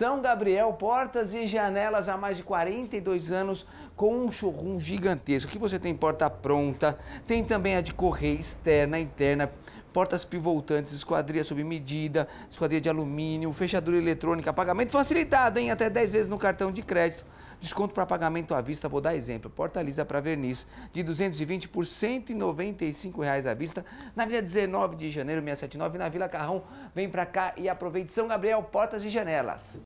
São Gabriel, portas e janelas há mais de 42 anos com um showroom gigantesco. Aqui você tem porta pronta, tem também a de correr externa, interna, portas pivotantes, esquadria sob medida, esquadria de alumínio, fechadura eletrônica, pagamento facilitado, hein? Até 10 vezes no cartão de crédito. Desconto para pagamento à vista, vou dar exemplo. Porta lisa para verniz de 220 por 195 reais à vista, na Vila 19 de Janeiro 679, na Vila Carrão. Vem para cá e aproveite São Gabriel Portas e Janelas.